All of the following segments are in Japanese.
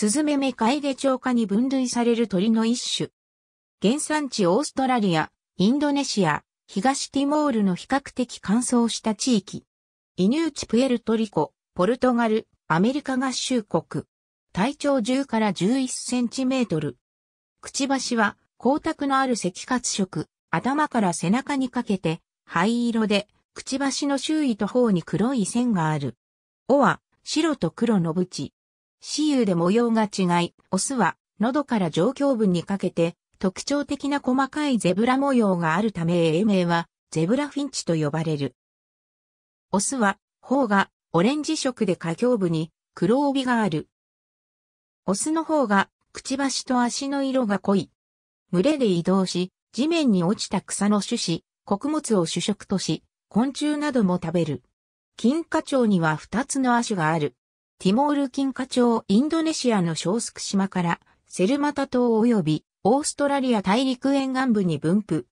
スズメメカエゲウ科に分類される鳥の一種。原産地オーストラリア、インドネシア、東ティモールの比較的乾燥した地域。イニューチプエルトリコ、ポルトガル、アメリカ合衆国。体長10から11センチメートル。くちばしは光沢のある赤褐色、頭から背中にかけて灰色で、くちばしの周囲と方に黒い線がある。尾は白と黒の縁。雌雄で模様が違い、オスは喉から上胸部にかけて特徴的な細かいゼブラ模様があるため英名はゼブラフィンチと呼ばれる。オスは方がオレンジ色で下胸部に黒帯がある。オスの方がくちばしと足の色が濃い。群れで移動し、地面に落ちた草の種子、穀物を主食とし、昆虫なども食べる。金花鳥には二つの亜種がある。ティモール金華町インドネシアの小スク島からセルマタ島及びオーストラリア大陸沿岸部に分布。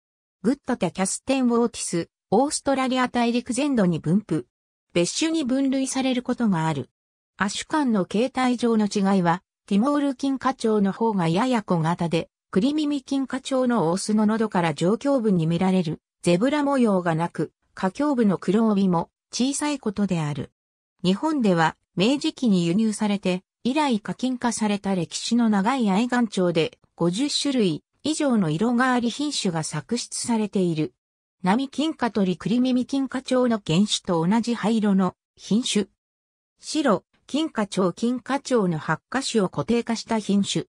グッタタキャステンウォーティス、オーストラリア大陸全土に分布。別種に分類されることがある。亜種間の形態上の違いは、ティモール金華町の方がやや小型で、クリミミ金華町のオスの喉から上胸部に見られる、ゼブラ模様がなく、下胸部の黒帯も小さいことである。日本では明治期に輸入されて、以来課金化された歴史の長い愛岩町で50種類以上の色があり品種が作出されている。並金貨鳥栗耳金貨鳥の原種と同じ灰色の品種。白、金貨鳥金貨鳥の発火種を固定化した品種。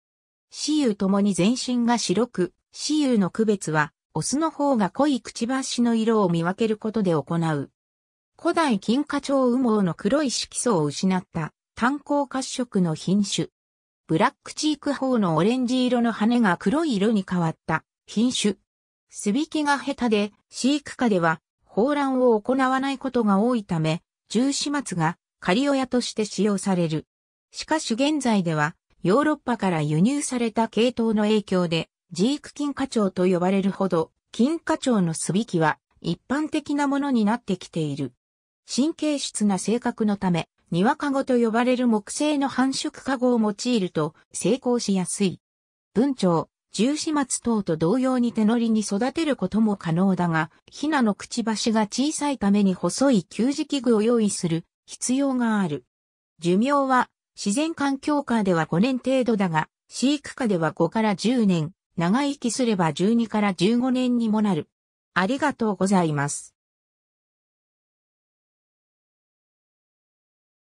雌雄ともに全身が白く、雌雄の区別は、オスの方が濃いくちばしの色を見分けることで行う。古代金花鳥羽毛の黒い色素を失った炭鉱褐色の品種。ブラックチーク法のオレンジ色の羽が黒い色に変わった品種。すびきが下手で飼育下では放卵を行わないことが多いため、獣始末が仮親として使用される。しかし現在ではヨーロッパから輸入された系統の影響でジーク金花鳥と呼ばれるほど金花鳥のすびきは一般的なものになってきている。神経質な性格のため、庭籠と呼ばれる木製の繁殖籠を用いると成功しやすい。文鳥、十四松等と同様に手乗りに育てることも可能だが、ヒナのくちばしが小さいために細い給餌器具を用意する必要がある。寿命は自然環境下では5年程度だが、飼育下では5から10年、長生きすれば12から15年にもなる。ありがとうございます。